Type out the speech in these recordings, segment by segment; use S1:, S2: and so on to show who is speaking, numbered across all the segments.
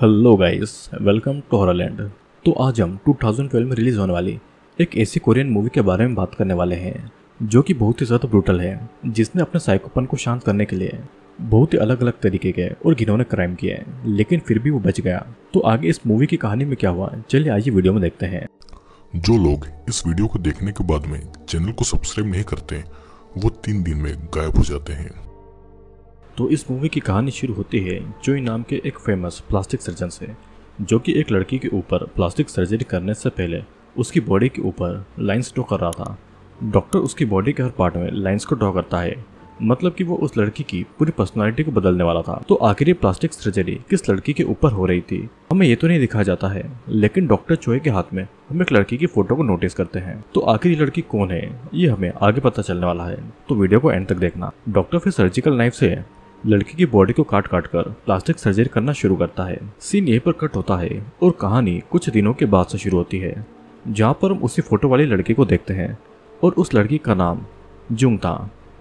S1: hello guys welcome to Horrorland तो आज हम 2012 में रिलीज होने वाली एक ऐसी कोरियन मूवी के बारे में बात करने वाले हैं जो कि बहुत ही ज़्यादा ब्रूटल है जिसने अपने साइकोपन को शांत करने के लिए बहुत ही अलग अलग तरीके के और घिनौने क्राइम किए लेकिन फिर भी वो बच गया तो आगे इस मूवी की कहानी में क्या हुआ चलिए आइए वीडियो में देखते हैं जो लोग इस वीडियो को देखने के बाद में चैनल को सब्सक्राइब नहीं करते वो तीन दिन में गायब हो जाते हैं तो इस मूवी की कहानी शुरू होती है जोई नाम के एक फेमस प्लास्टिक सर्जन से जो कि एक लड़की के ऊपर प्लास्टिक सर्जरी करने से पहले उसकी बॉडी के ऊपर लाइंस ड्रॉ कर रहा था डॉक्टर उसकी बॉडी के हर पार्ट में लाइंस को ड्रॉ करता है मतलब कि वो उस लड़की की पूरी पर्सनालिटी को बदलने वाला था तो आखिर ये प्लास्टिक सर्जरी किस लड़की के ऊपर हो रही थी हमें ये तो नहीं दिखाया जाता है लेकिन डॉक्टर चोहे के हाथ में हम एक लड़की की फोटो को नोटिस करते हैं तो आखिर ये लड़की कौन है ये हमें आगे पता चलने वाला है तो वीडियो को एंड तक देखना डॉक्टर फिर सर्जिकल नाइफ से लड़की की बॉडी को काट काट कर प्लास्टिक सर्जरी करना शुरू करता है सीन यहीं पर कट होता है और कहानी कुछ दिनों के बाद से शुरू होती है जहाँ पर हम उसी फोटो वाली लड़की को देखते हैं और उस लड़की का नाम जुंग था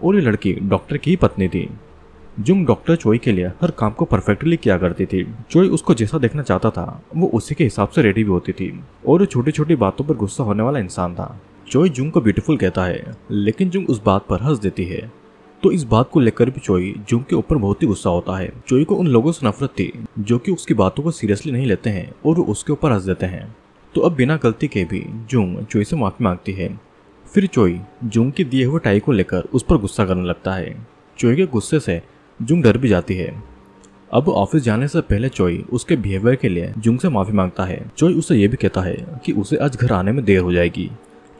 S1: और ये लड़की डॉक्टर की ही पत्नी थी जुंग डॉक्टर चोई के लिए हर काम को परफेक्टली किया करती थी चोई उसको जैसा देखना चाहता था वो उसी के हिसाब से रेडी भी होती थी और छोटी छोटी बातों पर गुस्सा होने वाला इंसान था चोई जुंग को ब्यूटीफुल कहता है लेकिन जुंग उस बात पर हंस देती है तो इस बात को लेकर भी चोई जुंग के ऊपर बहुत ही गुस्सा होता है चोई को उन लोगों से नफरत थी जो कि उसकी बातों को सीरियसली नहीं लेते हैं और उसके ऊपर हंस देते हैं तो अब बिना गलती के भी जुंग चोई से माफी मांगती है फिर चोई जुंग के दिए हुए टाई को लेकर उस पर गुस्सा करने लगता है चोई के गुस्से से जुंग डर भी जाती है अब ऑफिस जाने से पहले चोई उसके बिहेवियर के लिए जुंग से माफी मांगता है चोई उसे यह भी कहता है कि उसे आज घर आने में देर हो जाएगी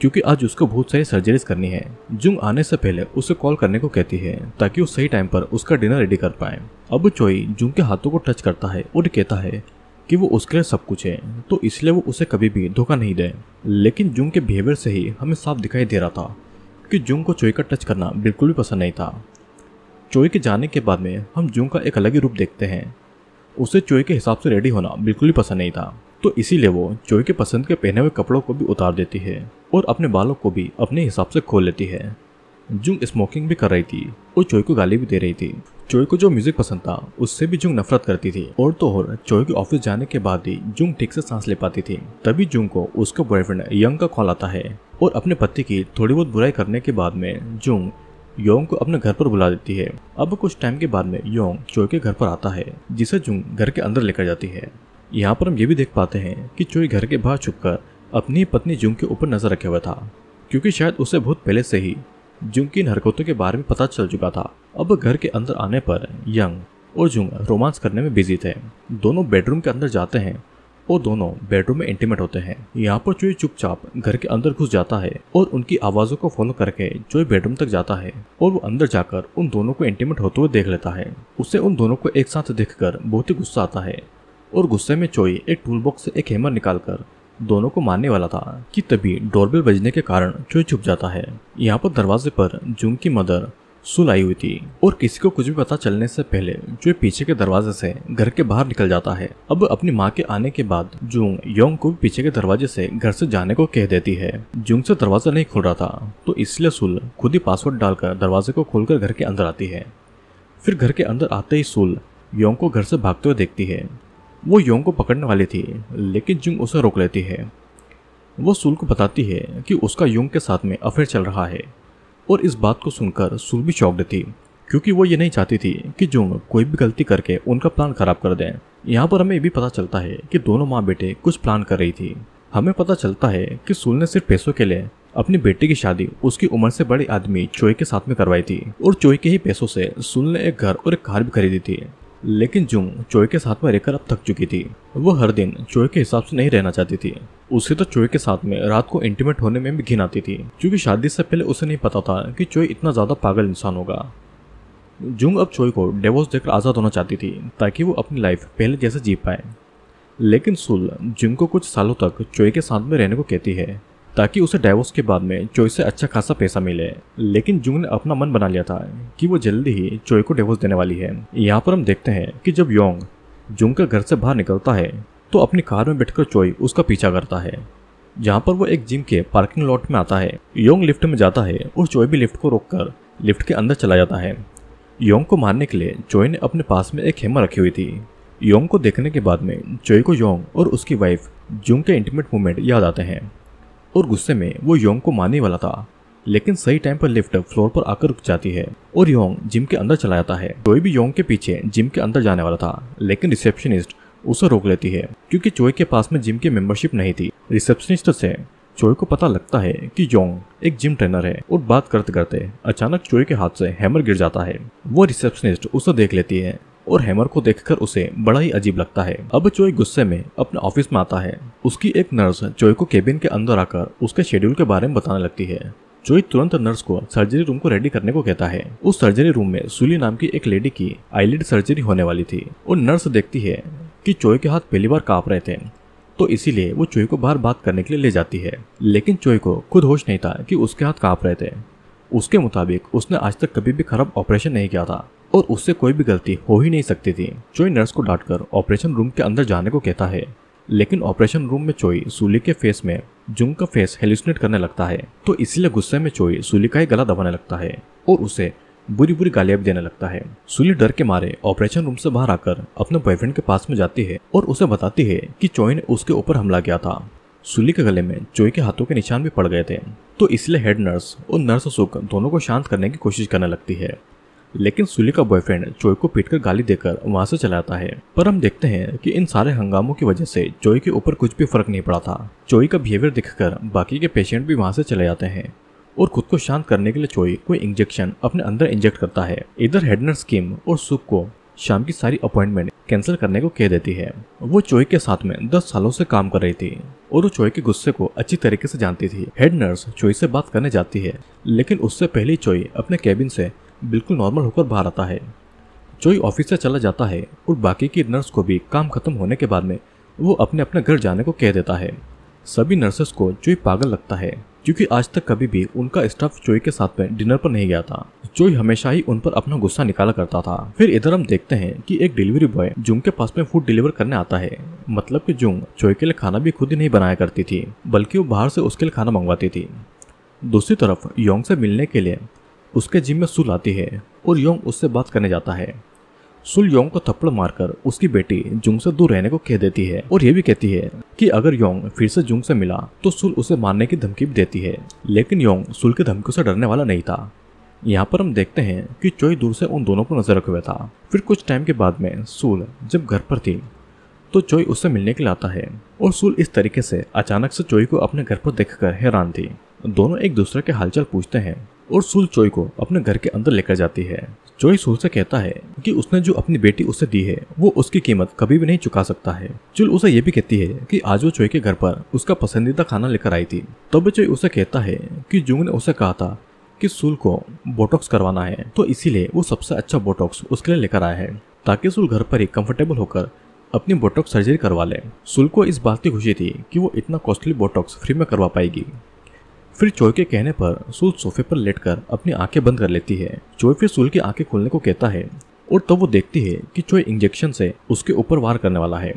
S1: क्योंकि आज उसको बहुत सारी सर्जरीज करनी है जुंग आने से पहले उसे कॉल करने को कहती है ताकि वो सही टाइम पर उसका डिनर रेडी कर पाए अब चोई जुंग के हाथों को टच करता है और कहता है कि वो उसके लिए सब कुछ है तो इसलिए वो उसे कभी भी धोखा नहीं दे लेकिन जुंग के बिहेवियर से ही हमें साफ दिखाई दे रहा था कि जुंग को चोई का टच करना बिल्कुल भी पसंद नहीं था चोई के जाने के बाद में हम जुंग का एक अलग ही रूप देखते हैं उसे चोई के हिसाब से रेडी होना बिल्कुल भी पसंद नहीं था तो इसीलिए वो जोई के पसंद के पहने हुए कपड़ों को भी उतार देती है और अपने बालों को भी अपने हिसाब से खोल लेती है जुंग स्मोकिंग भी कर रही थी और चोई को गाली भी दे रही थी चोई को जो म्यूजिक पसंद था उससे भी जुंग नफरत करती थी और तो और चोई के ऑफिस जाने के बाद ही जुंग ठीक से सांस ले पाती थी तभी जुंग को उसका बॉयफ्रेंड यंग का कॉल आता है और अपने पति की थोड़ी बहुत बुराई करने के बाद में जुंग योंग को अपने घर पर बुला देती है अब कुछ टाइम के बाद में योंग चोई के घर पर आता है जिसे जुंग घर के अंदर लेकर जाती है यहाँ पर हम ये भी देख पाते हैं कि चोई घर के बाहर छुपकर अपनी पत्नी जुंग के ऊपर नजर रखे हुआ था क्योंकि शायद उसे बहुत पहले से ही जुंग की इन हरकतों के बारे में पता चल चुका था अब घर के अंदर आने पर यंग और जुंग रोमांस करने में बिजी थे दोनों बेडरूम के अंदर जाते हैं और दोनों बेडरूम में इंटीमेट होते हैं यहाँ पर चोई चुपचाप घर के अंदर घुस जाता है और उनकी आवाजों को फॉलो करके चोई बेडरूम तक जाता है और वो अंदर जाकर उन दोनों को इंटीमेट होते हुए देख लेता है उसे उन दोनों को एक साथ देखकर बहुत ही गुस्सा आता है और गुस्से में चोई एक टूल बॉक्स से एक हैमर निकालकर दोनों को मारने वाला था कि तभी डोरबेल बजने के कारण चोई छुप जाता है यहाँ पर दरवाजे पर जुंग की मदर सुल आई हुई थी और किसी को कुछ भी पता चलने से पहले जो पीछे के दरवाजे से घर के बाहर निकल जाता है अब अपनी माँ के आने के बाद जूंग योंग को पीछे के दरवाजे से घर से जाने को कह देती है जूंग से दरवाजा नहीं खुल रहा था तो इसलिए सुल खुद ही पासवर्ड डालकर दरवाजे को खोलकर घर के अंदर आती है फिर घर के अंदर आते ही सुल योंग को घर से भागते हुए देखती है वो योंग को पकड़ने वाली थी लेकिन जुंग उसे रोक लेती है वो सुल को बताती है कि उसका योंग के साथ में अफेयर चल रहा है और इस बात को सुनकर सुल भी चौकड थी क्योंकि वो ये नहीं चाहती थी कि जुंग कोई भी गलती करके उनका प्लान खराब कर दें यहाँ पर हमें ये भी पता चलता है कि दोनों माँ बेटे कुछ प्लान कर रही थी हमें पता चलता है कि सुल ने सिर्फ पैसों के लिए अपनी बेटी की शादी उसकी उम्र से बड़े आदमी चोई के साथ में करवाई थी और चोई के ही पैसों से सुल ने एक घर और एक कार भी खरीदी थी लेकिन जुंग चोय के साथ में रहकर अब थक चुकी थी वो हर दिन चोय के हिसाब से नहीं रहना चाहती थी उसे तो चोय के साथ में रात को इंटीमेट होने में भी घिन आती थी क्योंकि शादी से पहले उसे नहीं पता था कि चोय इतना ज्यादा पागल इंसान होगा जुंग अब चोई को डेवोर्स देकर आज़ाद होना चाहती थी ताकि वो अपनी लाइफ पहले जैसे जी पाए लेकिन सुल जुंग को कुछ सालों तक चोई के साथ में रहने को कहती है ताकि उसे डाइवोर्स के बाद में चोई से अच्छा खासा पैसा मिले लेकिन जुंग ने अपना मन बना लिया था कि वो जल्दी ही चोई को डाइवोर्स देने वाली है यहाँ पर हम देखते हैं कि जब योंग जुंग के घर से बाहर निकलता है तो अपनी कार में बैठकर चोई उसका पीछा करता है जहाँ पर वो एक जिम के पार्किंग लॉट में आता है योंग लिफ्ट में जाता है और चोई भी लिफ्ट को कर लिफ्ट के अंदर चला जाता है योंग को मारने के लिए चोई ने अपने पास में एक हेमा रखी हुई थी योंग को देखने के बाद में चोई को योंग और उसकी वाइफ जुंग के इंटीमेट मूवमेंट याद आते हैं और गुस्से में वो योंग को मारने वाला था लेकिन सही टाइम पर लिफ्ट फ्लोर पर आकर रुक जाती है और योंग जिम के अंदर चला जाता है चोई भी योंग के पीछे जिम के अंदर जाने वाला था लेकिन रिसेप्शनिस्ट उसे रोक लेती है क्योंकि चोई के पास में जिम की मेंबरशिप नहीं थी रिसेप्शनिस्ट से चोई को पता लगता है कि योंग एक जिम ट्रेनर है और बात करते करते अचानक चोई के हाथ से हैमर गिर जाता है वो रिसेप्शनिस्ट उसे देख लेती है और हैमर को देखकर उसे बड़ा ही अजीब लगता है अब चोई गुस्से में अपने ऑफिस में आता है उसकी एक नर्स चोई को केबिन के अंदर आकर उसके शेड्यूल के बारे में बताने लगती है चोई तुरंत नर्स को सर्जरी रूम को रेडी करने को कहता है उस सर्जरी रूम में सुली नाम की एक लेडी की आईलिड सर्जरी होने वाली थी और नर्स देखती है कि चोई के हाथ पहली बार कांप रहे थे तो इसीलिए वो चोई को बाहर बात करने के लिए ले जाती है लेकिन चोई को खुद होश नहीं था कि उसके हाथ कांप रहे थे उसके मुताबिक उसने आज तक कभी भी खराब ऑपरेशन नहीं किया था और उससे कोई भी गलती हो ही नहीं सकती थी चोई नर्स को डांटकर ऑपरेशन रूम के अंदर जाने को कहता है लेकिन ऑपरेशन रूम में चोई सुली के फेस में जुंग का फेस हेलुसिनेट करने लगता है तो इसीलिए गुस्से में चोई सुली का ही गला दबाने लगता है और उसे बुरी बुरी गालियां भी देने लगता है सुली डर के मारे ऑपरेशन रूम से बाहर आकर अपने बॉयफ्रेंड के पास में जाती है और उसे बताती है कि चोई ने उसके ऊपर हमला किया था सुली के गले में चोई के हाथों के निशान भी पड़ गए थे तो इसलिए हेड नर्स और नर्स सुख दोनों को शांत करने की कोशिश करने लगती है लेकिन सुली का बॉयफ्रेंड चोई को पीटकर गाली देकर वहां से चला जाता है पर हम देखते हैं कि इन सारे हंगामों की वजह से चोई के ऊपर कुछ भी फर्क नहीं पड़ा था चोई का बिहेवियर देखकर बाकी के पेशेंट भी वहां से चले जाते हैं और खुद को शांत करने के लिए चोई कोई इंजेक्शन अपने अंदर इंजेक्ट करता है इधर हेडनर स्कीम और सुख को शाम की सारी अपॉइंटमेंट कैंसिल करने को कह देती है वो चोई के साथ में दस सालों से काम कर रही थी और वो चोई के गुस्से को अच्छी तरीके से जानती थी हेड नर्स चोई से बात करने जाती है लेकिन उससे पहले चोई अपने कैबिन से बिल्कुल नॉर्मल होकर बाहर आता है जोई ऑफिस से चला जाता है और बाकी की नर्स को भी काम खत्म होने के बाद में वो अपने अपने घर जाने को कह देता है सभी नर्सेस को जोई पागल लगता है क्योंकि आज तक कभी भी उनका स्टाफ जोई के साथ में डिनर पर नहीं गया था जोई हमेशा ही उन पर अपना गुस्सा निकाला करता था फिर इधर हम देखते हैं कि एक डिलीवरी बॉय जुंग के पास में फूड डिलीवर करने आता है मतलब कि जुंग जोई के लिए खाना भी खुद ही नहीं बनाया करती थी बल्कि वो बाहर से उसके लिए खाना मंगवाती थी दूसरी तरफ योंग से मिलने के लिए उसके जिम में सुल आती है और योंग उससे बात करने जाता है सुल योंग को थप्पड़ मारकर उसकी बेटी जुंग से दूर रहने को कह देती है और ये भी कहती है कि अगर योंग फिर से जुंग से मिला तो सुल उसे मारने की धमकी भी देती है लेकिन योंग सुल की धमकी से डरने वाला नहीं था यहाँ पर हम देखते हैं कि चोई दूर से उन दोनों को नजर रखे हुआ था फिर कुछ टाइम के बाद में सुल जब घर पर थी तो चोई उससे मिलने के लिए आता है और सुल इस तरीके से अचानक से चोई को अपने घर पर देखकर हैरान थी दोनों एक दूसरे के हालचाल पूछते हैं और सुल चोई को अपने घर के अंदर लेकर जाती है चोई सुल से कहता है कि उसने जो अपनी बेटी उसे दी है वो उसकी कीमत कभी भी नहीं चुका सकता है चुल उसे ये भी कहती है कि आज वो चोई के घर पर उसका पसंदीदा खाना लेकर आई थी तब चोई उसे कहता है कि जुंग ने उसे कहा था कि सुल को बोटॉक्स करवाना है तो इसीलिए वो सबसे अच्छा बोटॉक्स उसके लिए लेकर आया है ताकि सुल घर पर ही कंफर्टेबल होकर अपनी बोटॉक्स सर्जरी करवा ले सुल को इस बात की खुशी थी कि वो इतना कॉस्टली बोटॉक्स फ्री में करवा पाएगी फिर चोय के कहने पर सूल सोफे पर लेटकर अपनी आंखें बंद कर लेती है चोय फिर सूल की आंखें खोलने को कहता है और तब तो वो देखती है कि चोय इंजेक्शन से उसके ऊपर वार करने वाला है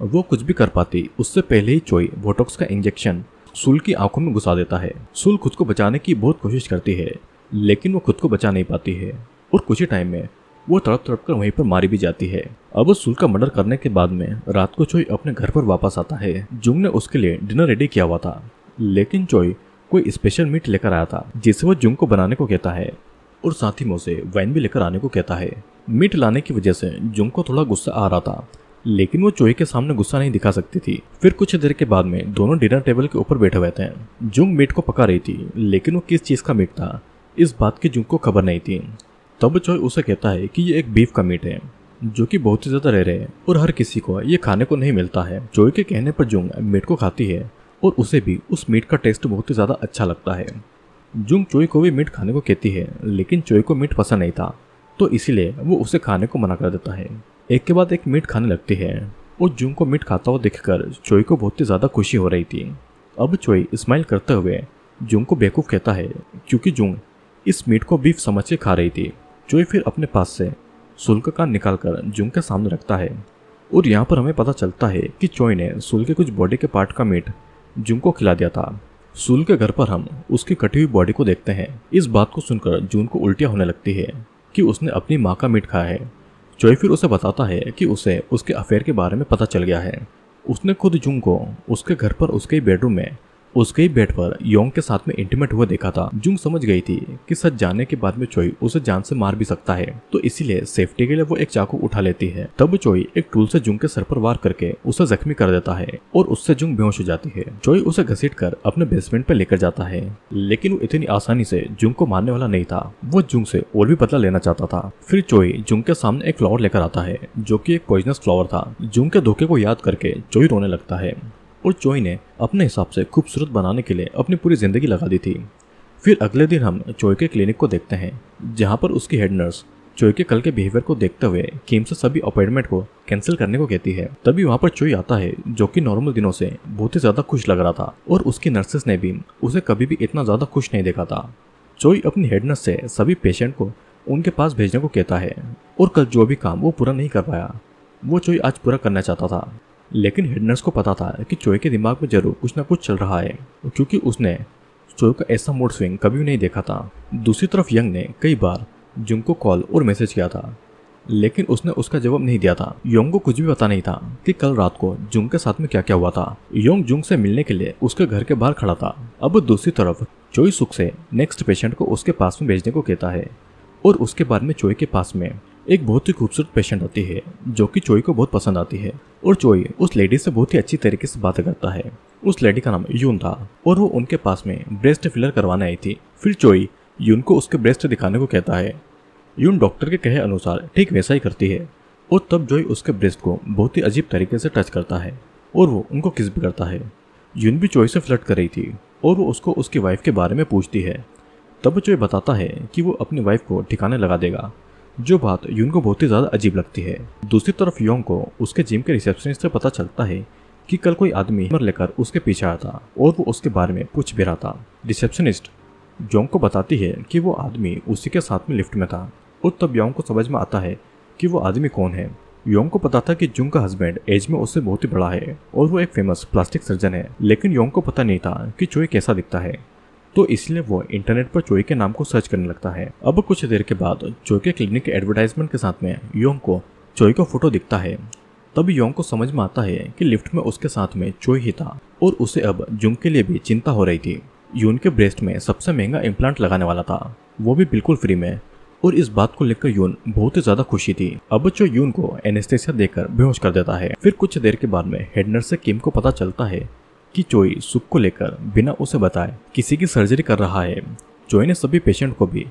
S1: वो कुछ भी कर पाती उससे पहले ही चोई बोटोक्स का इंजेक्शन सुल की आंखों में घुसा देता है सुल खुद को बचाने की बहुत कोशिश करती है लेकिन वो खुद को बचा नहीं पाती है और कुछ ही टाइम में वो तड़प तड़प कर वहीं पर मारी भी जाती है अब सुल का मर्डर करने के बाद में रात को चोई अपने घर पर वापस आता है जुंग ने उसके लिए डिनर रेडी किया हुआ था लेकिन चोई कोई स्पेशल मीट लेकर आया था जिसे वो जुंग को बनाने को कहता है और साथ ही में उसे वैन भी लेकर आने को कहता है मीट लाने की वजह से जुंग को थोड़ा गुस्सा आ रहा था लेकिन वो चोई के सामने गुस्सा नहीं दिखा सकती थी फिर कुछ देर के बाद में दोनों डिनर टेबल के ऊपर बैठे हुए थे जुंग मीट को पका रही थी लेकिन वो किस चीज़ का मीट था इस बात की जुंग को खबर नहीं थी तब चोय उसे कहता है कि ये एक बीफ का मीट है जो कि बहुत ही ज़्यादा रह रहे हैं और हर किसी को ये खाने को नहीं मिलता है चोई के कहने पर जुंग मीट को खाती है और उसे भी उस मीट का टेस्ट बहुत ही ज़्यादा अच्छा लगता है जुंग चोई को भी मीट खाने को कहती है लेकिन चोई को मीट पसंद नहीं था तो इसीलिए वो उसे खाने को मना कर देता है एक के बाद एक मीट खाने लगती है और जुंग को मीट खाता हुआ देखकर चोई को बहुत ही ज़्यादा खुशी हो रही थी अब चोई स्माइल करते हुए जुंग को बेवकूफ़ कहता है क्योंकि जुंग इस मीट को बीफ समझ के खा रही थी चोई फिर अपने पास से सुल्क का निकाल कर जुंग के सामने रखता है और यहाँ पर हमें पता चलता है कि चोई ने सुल्क के कुछ बॉडी के पार्ट का मीट जून को खिला दिया था सुल के घर पर हम उसकी कटी हुई बॉडी को देखते हैं इस बात को सुनकर जून को उल्टियाँ होने लगती है कि उसने अपनी माँ का मीट खाया है चोई फिर उसे बताता है कि उसे उसके अफेयर के बारे में पता चल गया है उसने खुद जून को उसके घर पर उसके बेडरूम में उसके ही बेड पर योंग के साथ में इंटीमेट हुआ देखा था जुंग समझ गई थी कि सच जाने के बाद में चोई उसे जान से मार भी सकता है तो इसीलिए सेफ्टी के लिए वो एक चाकू उठा लेती है तब चोई एक टूल से जुंग के सर पर वार करके उसे जख्मी कर देता है और उससे जुंग बेहोश हो जाती है चोई उसे घसीट कर अपने बेसमेंट पर लेकर जाता है लेकिन वो इतनी आसानी से जुंग को मारने वाला नहीं था वो जुंग से और भी बदला लेना चाहता था फिर चोई जुंग के सामने एक फ्लावर लेकर आता है जो की एक पॉइजनस फ्लावर था जुंग के धोखे को याद करके चोई रोने लगता है और चोई ने अपने हिसाब से खूबसूरत बनाने के लिए अपनी पूरी ज़िंदगी लगा दी थी फिर अगले दिन हम चोई के क्लिनिक को देखते हैं जहाँ पर उसकी हेड नर्स चोई के कल के बिहेवियर को देखते हुए किम से सभी अपॉइंटमेंट को कैंसिल करने को कहती है तभी वहाँ पर चोई आता है जो कि नॉर्मल दिनों से बहुत ही ज्यादा खुश लग रहा था और उसकी नर्सेस ने भी उसे कभी भी इतना ज्यादा खुश नहीं देखा था चोई अपनी हेड नर्स से सभी पेशेंट को उनके पास भेजने को कहता है और कल जो भी काम वो पूरा नहीं कर पाया वो चोई आज पूरा करना चाहता था लेकिन हेडनर्स को पता था कि चोय के दिमाग में जरूर कुछ ना कुछ चल रहा है क्योंकि उसने चोय का ऐसा मूड स्विंग कभी नहीं देखा था दूसरी तरफ यंग ने कई बार जुंग को कॉल और मैसेज किया था लेकिन उसने उसका जवाब नहीं दिया था योंग को कुछ भी पता नहीं था कि कल रात को जुंग के साथ में क्या क्या हुआ था योंग जुंग से मिलने के लिए उसके घर के बाहर खड़ा था अब दूसरी तरफ चोई सुख से नेक्स्ट पेशेंट को उसके पास में भेजने को कहता है और उसके बाद में चोई के पास में एक बहुत ही खूबसूरत पेशेंट होती है जो कि चोई को बहुत पसंद आती है और चोई उस लेडी से बहुत ही अच्छी तरीके से बात करता है उस लेडी का नाम यून था और वो उनके पास में ब्रेस्ट फिलर करवाने आई थी फिर चोई यून को उसके ब्रेस्ट दिखाने को कहता है यून डॉक्टर के कहे अनुसार ठीक वैसा ही करती है और तब जोई उसके ब्रेस्ट को बहुत ही अजीब तरीके से टच करता है और वो उनको किस भी करता है यून भी चोई से फ्लर्ट कर रही थी और वो उसको उसकी वाइफ के बारे में पूछती है तब चोई बताता है कि वो अपनी वाइफ को ठिकाने लगा देगा जो बात यून को बहुत ही ज़्यादा अजीब लगती है दूसरी तरफ योंग को उसके जिम के रिसेप्शनिस्ट से पता चलता है कि कल कोई आदमी हिमर लेकर उसके पीछे आया था और वो उसके बारे में पूछ भी रहा था रिसेप्शनिस्ट योंग को बताती है कि वो आदमी उसी के साथ में लिफ्ट में था और तब योंग को समझ में आता है कि वो आदमी कौन है योंग को पता था कि जुंग का हस्बैंड एज में उससे बहुत ही बड़ा है और वो एक फेमस प्लास्टिक सर्जन है लेकिन योंग को पता नहीं था कि चोई कैसा दिखता है तो इसलिए वो इंटरनेट पर चोई के नाम को सर्च करने लगता है अब कुछ देर के बाद चोई के क्लिनिक के एडवर्टाइजमेंट के साथ में योंग को चोई का फोटो दिखता है तब योंग को समझ में आता है कि लिफ्ट में उसके साथ में चोई ही था और उसे अब जुंग के लिए भी चिंता हो रही थी यून के ब्रेस्ट में सबसे महंगा इम्प्लांट लगाने वाला था वो भी बिल्कुल फ्री में और इस बात को लेकर यून बहुत ही ज्यादा खुशी थी अब जो यून को एनेस्थेसिया देकर बेहोश कर देता है फिर कुछ देर के बाद में हेड नर्स से किम को पता चलता है कि चोई सुख को लेकर बिना उसे बताए किसी की सर्जरी कर रहा है चोई ने सभी पेशेंट को भी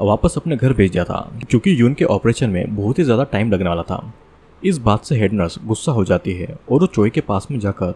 S1: वापस अपने घर भेज दिया था क्योंकि यून के ऑपरेशन में बहुत ही ज़्यादा टाइम लगने वाला था इस बात से हेड नर्स गुस्सा हो जाती है और वो चोई के पास में जाकर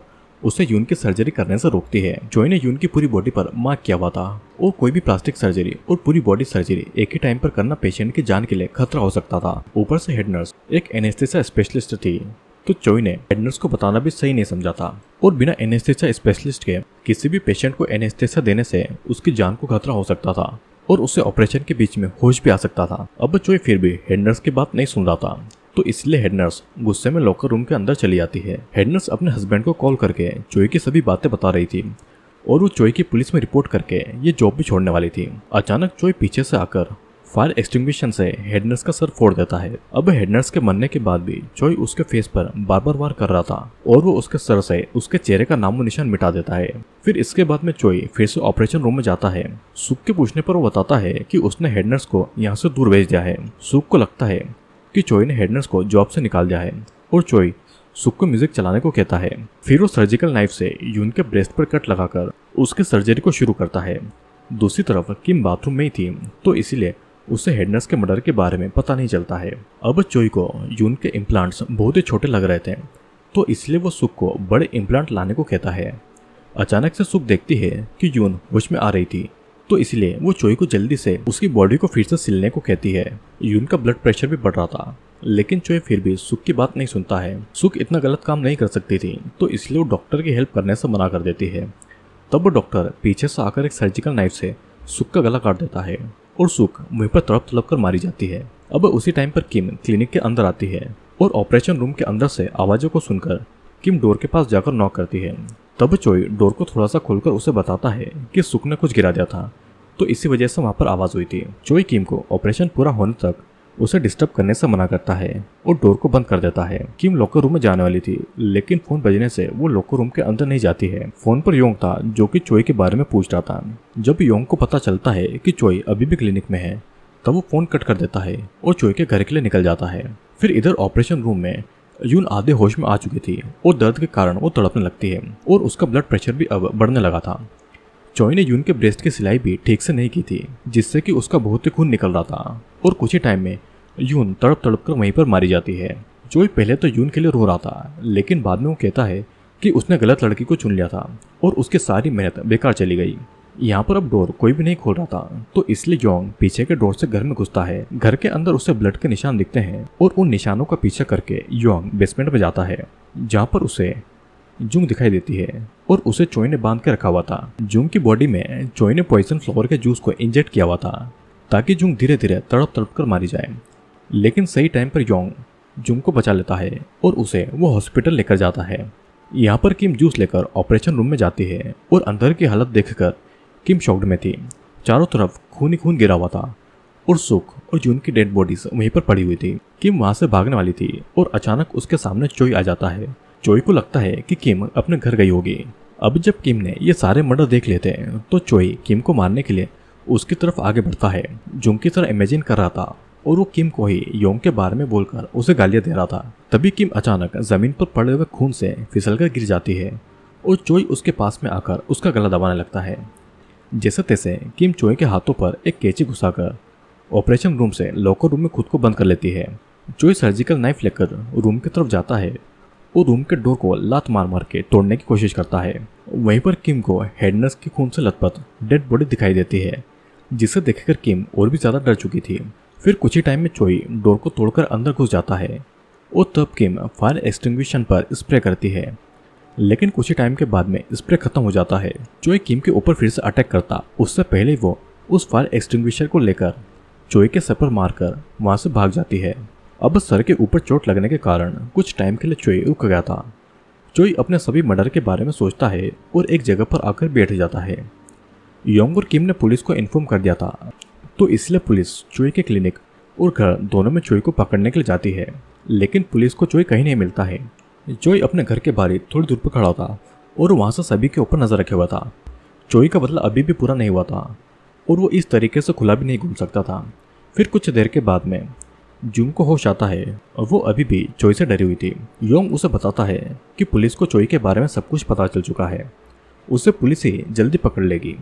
S1: उसे यून की सर्जरी करने से रोकती है चोई ने यून की पूरी बॉडी पर मार्क किया हुआ था और कोई भी प्लास्टिक सर्जरी और पूरी बॉडी सर्जरी एक ही टाइम पर करना पेशेंट की जान के लिए खतरा हो सकता था ऊपर से हेड नर्स एक एनेस्थेसिया स्पेशलिस्ट थी तो चोई ने एडनर्स को बताना भी सही नहीं समझा था और बिना एनेस्थेसिया स्पेशलिस्ट के किसी भी पेशेंट को एनेस्थेसिया देने से उसकी जान को खतरा हो सकता था और उसे ऑपरेशन के बीच में होश भी आ सकता था अब चोई फिर भी हेडनर्स की बात नहीं सुन रहा था तो इसलिए हेड नर्स गुस्से में लॉकर रूम के अंदर चली जाती है हेड नर्स अपने हस्बैंड को कॉल करके चोई की सभी बातें बता रही थी और वो चोई की पुलिस में रिपोर्ट करके ये जॉब भी छोड़ने वाली थी अचानक चोई पीछे से आकर फायर एक्सटिंग्विशन से हेडनर्स का सर फोड़ देता है अब हेडनर्स के मरने के बाद भी जॉय उसके फेस पर बार बार वार कर रहा था और वो उसके सर से उसके चेहरे का नामो निशान मिटा देता है फिर इसके बाद में चोई फिर से ऑपरेशन रूम में जाता है सुख के पूछने पर वो बताता है कि उसने हेडनर्स को यहाँ से दूर भेज दिया है सुख को लगता है कि चोई ने हेडनर्स को जॉब से निकाल दिया है और चोई सुख को म्यूजिक चलाने को कहता है फिर वो सर्जिकल नाइफ से यून के ब्रेस्ट पर कट लगाकर उसकी सर्जरी को शुरू करता है दूसरी तरफ किम बाथरूम में ही थी तो इसीलिए उसे हेडनस के मर्डर के बारे में पता नहीं चलता है अब चोई को यून के इम्प्लांट्स बहुत ही छोटे लग रहे थे तो इसलिए वो सुख को बड़े इम्प्लांट लाने को कहता है अचानक से सुख देखती है कि यून वश में आ रही थी तो इसलिए वो चोई को जल्दी से उसकी बॉडी को फिर से सिलने को कहती है यून का ब्लड प्रेशर भी बढ़ रहा था लेकिन चोई फिर भी सुख की बात नहीं सुनता है सुख इतना गलत काम नहीं कर सकती थी तो इसलिए वो डॉक्टर की हेल्प करने से मना कर देती है तब डॉक्टर पीछे से आकर एक सर्जिकल नाइफ से सुख का गला काट देता है और सुख मुंह पर तड़प तड़प कर मारी जाती है अब उसी टाइम पर किम क्लिनिक के अंदर आती है और ऑपरेशन रूम के अंदर से आवाज़ों को सुनकर किम डोर के पास जाकर नॉक करती है तब चोई डोर को थोड़ा सा खोलकर उसे बताता है कि सुख ने कुछ गिरा दिया था तो इसी वजह से वहाँ पर आवाज़ हुई थी चोई किम को ऑपरेशन पूरा होने तक उसे डिस्टर्ब करने से मना करता है और डोर को बंद कर देता है किम लॉकर रूम में जाने वाली थी लेकिन फोन बजने से वो लॉकर रूम के अंदर नहीं जाती है फोन पर योंग था जो कि चोई के बारे में पूछ रहा था जब योंग को पता चलता है कि चोई अभी भी क्लिनिक में है तब वो फोन कट कर देता है और चोई के घर के लिए निकल जाता है फिर इधर ऑपरेशन रूम में यून आधे होश में आ चुकी थी और दर्द के कारण वो तड़पने लगती है और उसका ब्लड प्रेशर भी अब बढ़ने लगा था चॉय ने यून के ब्रेस्ट की सिलाई भी ठीक से नहीं की थी जिससे कि उसका बहुत ही खून निकल रहा था और कुछ ही टाइम में यून तड़प तड़प कर वहीं पर मारी जाती है चोई पहले तो यून के लिए रो रहा था लेकिन बाद में वो कहता है कि उसने गलत लड़की को चुन लिया था और उसकी सारी मेहनत बेकार चली गई यहाँ पर अब डोर कोई भी नहीं खोल रहा था तो इसलिए जोंग पीछे के डोर से घर में घुसता है घर के अंदर उसे ब्लड के निशान दिखते हैं और उन निशानों का पीछा करके योंग बेसमेंट में जाता है जहाँ पर उसे जुंग दिखाई देती है और उसे चोई ने बांध के रखा हुआ था जुंग की बॉडी में चोई ने पॉइसन फ्लावर के जूस को इंजेक्ट किया हुआ था ताकि जुंग धीरे धीरे तड़प तड़प कर मारी जाए लेकिन सही टाइम पर योंग जुंग को बचा लेता है और उसे वो हॉस्पिटल लेकर जाता है यहाँ पर किम जूस लेकर ऑपरेशन रूम में जाती है और अंदर की हालत देखकर किम शॉक्ड में थी चारों तरफ खून ही खून गिरा हुआ था और सुख और जून की डेड बॉडीज वहीं पर पड़ी हुई थी किम वहाँ से भागने वाली थी और अचानक उसके सामने चोई आ जाता है चोई को लगता है कि किम अपने घर गई होगी अब जब किम ने ये सारे मर्डर देख लेते हैं तो चोई किम को मारने के लिए उसकी तरफ आगे बढ़ता है जुमकी की तरह इमेजिन कर रहा था और वो किम को ही योंग के बारे में बोलकर उसे गालियां दे रहा था तभी किम अचानक जमीन पर पड़े हुए खून से कर गिर जाती है और चोई उसके पास में आकर उसका गला दबाने लगता है जैसे तैसे किम चोई के हाथों पर एक कैची घुसाकर ऑपरेशन रूम से लॉकर रूम में खुद को बंद कर लेती है चोई सर्जिकल नाइफ लेकर रूम की तरफ जाता है वो रूम के डोर को लात मार मार के तोड़ने की कोशिश करता है वहीं पर किम को हेडनर्स के खून से लथपथ डेड बॉडी दिखाई देती है जिसे देखकर किम और भी ज़्यादा डर चुकी थी फिर कुछ ही टाइम में चोई डोर को तोड़कर अंदर घुस जाता है और तब किम फायर एक्सटिंग्विशन पर स्प्रे करती है लेकिन कुछ ही टाइम के बाद में स्प्रे खत्म हो जाता है चोई किम के ऊपर फिर से अटैक करता उससे पहले वो उस फायर एक्सटिंग्विशर को लेकर चोई के सर पर मारकर वहां से भाग जाती है अब सर के ऊपर चोट लगने के कारण कुछ टाइम के लिए चोई रुक गया था चोई अपने सभी मर्डर के बारे में सोचता है और एक जगह पर आकर बैठ जाता है योंग और किम ने पुलिस को इन्फॉर्म कर दिया था तो इसलिए पुलिस चोई के क्लिनिक और घर दोनों में चोई को पकड़ने के लिए जाती है लेकिन पुलिस को चोई कहीं नहीं मिलता है चोई अपने घर के बाहर थोड़ी दूर पर खड़ा था और वहाँ से सभी के ऊपर नज़र रखे हुआ था चोई का बदला अभी भी पूरा नहीं हुआ था और वो इस तरीके से खुला भी नहीं घूम सकता था फिर कुछ देर के बाद में जूंग को होश आता है और वो अभी भी चोई से डरी हुई थी योंग उसे बताता है कि पुलिस को चोई के बारे में सब कुछ पता चल चुका है उसे पुलिस ही जल्दी पकड़ लेगी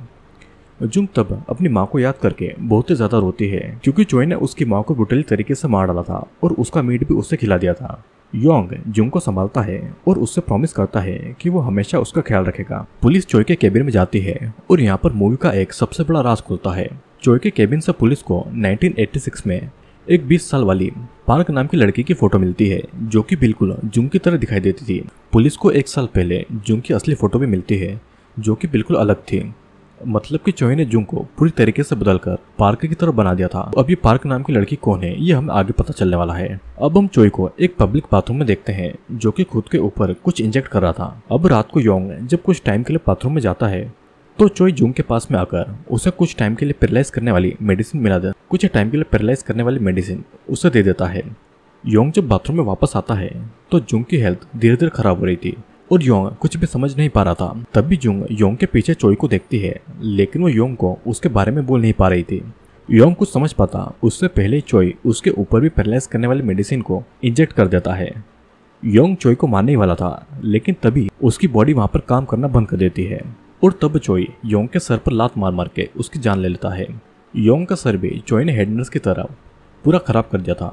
S1: जुंग तब अपनी माँ को याद करके बहुत ही ज़्यादा रोती है क्योंकि चोई ने उसकी माँ को ब्रुटली तरीके से मार डाला था और उसका मीट भी उससे खिला दिया था योंग जुंग को संभालता है और उससे प्रॉमिस करता है कि वो हमेशा उसका ख्याल रखेगा पुलिस चोई के केबिन में जाती है और यहाँ पर मूवी का एक सबसे बड़ा राज खुलता है चोई के केबिन से पुलिस को 1986 में एक 20 साल वाली पार्क नाम की लड़की की फोटो मिलती है जो कि बिल्कुल जुंग की तरह दिखाई देती थी पुलिस को एक साल पहले जुंग की असली फोटो भी मिलती है जो कि बिल्कुल अलग थी मतलब कि चोई ने जुंग को पूरी तरीके से बदलकर पार्क की तरफ बना दिया था अब ये पार्क नाम की लड़की कौन है ये हमें आगे पता चलने वाला है अब हम चोई को एक पब्लिक बाथरूम में देखते हैं जो कि खुद के ऊपर कुछ इंजेक्ट कर रहा था अब रात को योंग जब कुछ टाइम के लिए बाथरूम में जाता है तो चोई जुंग के पास में आकर उसे कुछ टाइम के लिए पेरालाइज करने वाली मेडिसिन मिला देता कुछ टाइम के लिए पेरालाइज करने वाली मेडिसिन उसे दे देता है योंग जब बाथरूम में वापस आता है तो जुंग की हेल्थ धीरे धीरे खराब हो रही थी और योंग कुछ भी समझ नहीं पा रहा था तब भी जुंग योंग के पीछे चोई को देखती है लेकिन वो योंग को उसके बारे में बोल नहीं पा रही थी योंग कुछ समझ पाता उससे पहले चोई उसके ऊपर भी पेरालाइज करने वाली मेडिसिन को इंजेक्ट कर देता है योंग चोई को मारने वाला था लेकिन तभी उसकी बॉडी वहां पर काम करना बंद कर देती है और तब चोई योंग के सर पर लात मार मार के उसकी जान ले लेता है योंग का सर भी चोई ने हेडनर्स की तरह पूरा ख़राब कर दिया था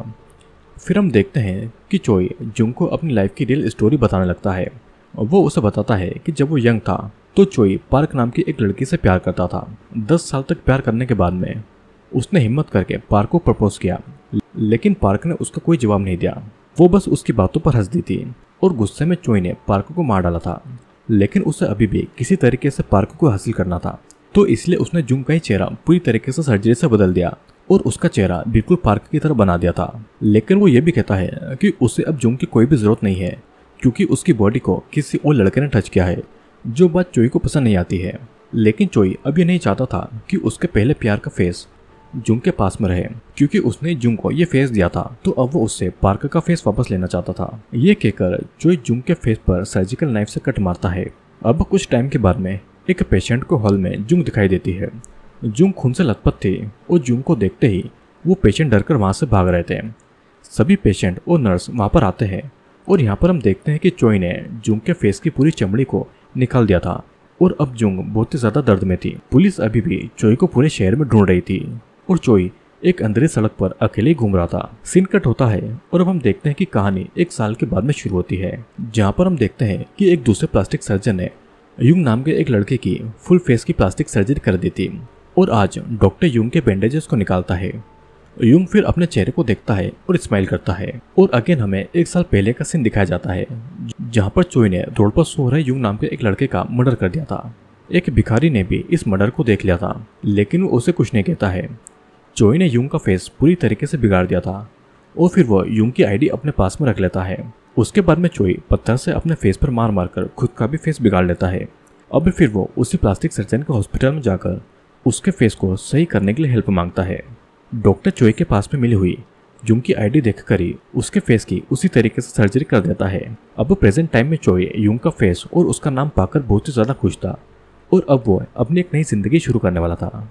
S1: फिर हम देखते हैं कि चोई जुंग को अपनी लाइफ की रियल स्टोरी बताने लगता है वो उसे बताता है कि जब वो यंग था तो चोई पार्क नाम की एक लड़की से प्यार करता था दस साल तक प्यार करने के बाद में उसने हिम्मत करके पार्क को प्रपोज किया लेकिन पार्क ने उसका कोई जवाब नहीं दिया वो बस उसकी बातों पर हंस दी थी और गुस्से में चोई ने पार्क को मार डाला था लेकिन उसे अभी भी किसी तरीके से पार्क को हासिल करना था तो इसलिए उसने जुम का ही चेहरा पूरी तरीके से सर्जरी से बदल दिया और उसका चेहरा बिल्कुल पार्क की तरह बना दिया था लेकिन वो ये भी कहता है कि उसे अब जुम की कोई भी जरूरत नहीं है क्योंकि उसकी बॉडी को किसी और लड़के ने टच किया है जो बात चोई को पसंद नहीं आती है लेकिन चोई अब ये नहीं चाहता था कि उसके पहले प्यार का फेस जुंग के पास में रहे क्योंकि उसने जुंग को ये फेस दिया था तो अब वो उससे पार्कर का फेस वापस लेना चाहता था ये कहकर जो जुंग के फेस पर सर्जिकल नाइफ से कट मारता है अब कुछ टाइम के बाद में एक पेशेंट को हॉल में जुंग दिखाई देती है जुंग खून से लथपथ थी और जुंग को देखते ही वो पेशेंट डरकर वहाँ से भाग रहे थे सभी पेशेंट और नर्स वहाँ पर आते हैं और यहाँ पर हम देखते हैं कि चोई ने जुंग के फेस की पूरी चमड़ी को निकाल दिया था और अब जुंग बहुत ही ज़्यादा दर्द में थी पुलिस अभी भी चोई को पूरे शहर में ढूंढ रही थी और चोई एक अंधेरे सड़क पर अकेले घूम रहा था सीन कट होता है और अब हम देखते हैं कि कहानी एक साल के बाद में शुरू होती है जहाँ पर हम देखते हैं कि एक दूसरे प्लास्टिक सर्जन ने युग नाम के एक लड़के की फुल फेस की प्लास्टिक सर्जरी कर दी थी और आज डॉक्टर युग के बैंडेजेस को निकालता है युग फिर अपने चेहरे को देखता है और स्माइल करता है और अगेन हमें एक साल पहले का सीन दिखाया जाता है जहाँ पर चोई ने रोड पर सो रहे युग नाम के एक लड़के का मर्डर कर दिया था एक भिखारी ने भी इस मर्डर को देख लिया था लेकिन वो उसे कुछ नहीं कहता है चोई ने यूंग का फेस पूरी तरीके से बिगाड़ दिया था और फिर वह यूंग की आईडी अपने पास में रख लेता है उसके बाद में चोई पत्थर से अपने फेस पर मार मार कर खुद का भी फेस बिगाड़ लेता है और फिर वो उसी प्लास्टिक सर्जन के हॉस्पिटल में जाकर उसके फेस को सही करने के लिए हेल्प मांगता है डॉक्टर चोई के पास में मिली हुई यूंग की आईडी देख कर ही उसके फेस की उसी तरीके से सर्जरी कर देता है अब प्रेजेंट टाइम में चोई यूंग का फेस और उसका नाम पाकर बहुत ही ज़्यादा खुश था और अब वो अपनी एक नई जिंदगी शुरू करने वाला था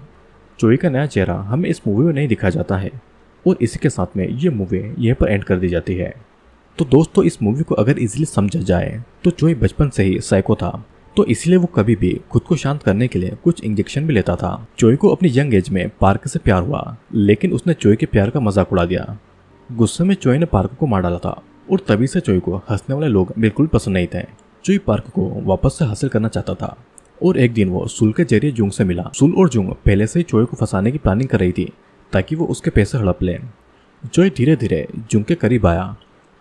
S1: चोई का नया चेहरा हमें इस मूवी में नहीं दिखाया जाता है और इसी के साथ में ये मूवी यहीं पर एंड कर दी जाती है तो दोस्तों इस मूवी को अगर इजीली समझा जाए तो चोई बचपन से ही साइको था तो इसलिए वो कभी भी खुद को शांत करने के लिए कुछ इंजेक्शन भी लेता था चोई को अपनी यंग एज में पार्क से प्यार हुआ लेकिन उसने चोई के प्यार का मजाक उड़ा दिया गुस्से में चोई ने पार्क को मार डाला था और तभी से चोई को हंसने वाले लोग बिल्कुल पसंद नहीं थे चोई पार्क को वापस से हासिल करना चाहता था और एक दिन वो सुल के जरिए जुंग से मिला सुल और जुंग पहले से ही चोय को फंसाने की प्लानिंग कर रही थी ताकि वो उसके पैसे हड़प ले चोय धीरे धीरे जुंग के करीब आया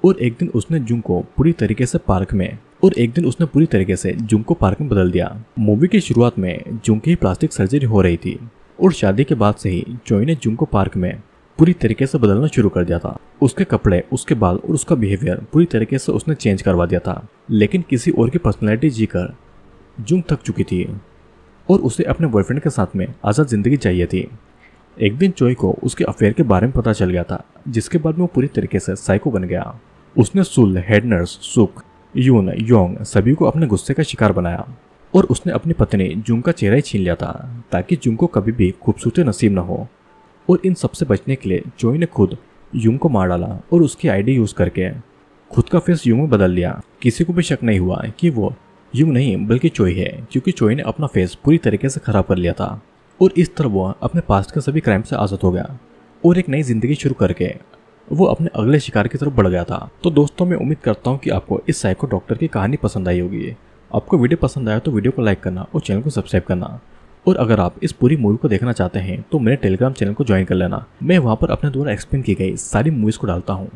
S1: और एक दिन उसने जुंग को पूरी तरीके से पार्क में और एक दिन उसने पूरी तरीके से जुंग को पार्क में बदल दिया मूवी की शुरुआत में जुंग की प्लास्टिक सर्जरी हो रही थी और शादी के बाद से ही जोई ने जुंग को पार्क में पूरी तरीके से बदलना शुरू कर दिया था उसके कपड़े उसके बाल और उसका बिहेवियर पूरी तरीके से उसने चेंज करवा दिया था लेकिन किसी और की पर्सनैलिटी जीकर जुंग थक चुकी थी और उसे अपने बॉयफ्रेंड के साथ में आज़ाद ज़िंदगी चाहिए थी एक दिन चोय को उसके अफेयर के बारे में पता चल गया था जिसके बाद में वो पूरी तरीके से साइको बन गया उसने सुल हेड नर्स सुख यून योंग सभी को अपने गुस्से का शिकार बनाया और उसने अपनी पत्नी जुंग का चेहरा ही छीन लिया था ताकि जुंग को कभी भी खूबसूरती नसीब न हो और इन सबसे बचने के लिए चोय ने खुद युंग को मार डाला और उसकी आईडी यूज़ करके खुद का फेस यूंग में बदल लिया किसी को भी शक नहीं हुआ कि वो यूं नहीं बल्कि चोई है क्योंकि चोई ने अपना फेस पूरी तरीके से खराब कर लिया था और इस तरह वह अपने पास्ट के सभी क्राइम से आज़ाद हो गया और एक नई ज़िंदगी शुरू करके वो अपने अगले शिकार की तरफ बढ़ गया था तो दोस्तों मैं उम्मीद करता हूँ कि आपको इस साइको डॉक्टर की कहानी पसंद आई होगी आपको वीडियो पसंद आया तो वीडियो को लाइक करना और चैनल को सब्सक्राइब करना और अगर आप इस पूरी मूवी को देखना चाहते हैं तो मेरे टेलीग्राम चैनल को ज्वाइन कर लेना मैं वहाँ पर अपने द्वारा एक्सप्लेन की गई सारी मूवीज़ को डालता हूँ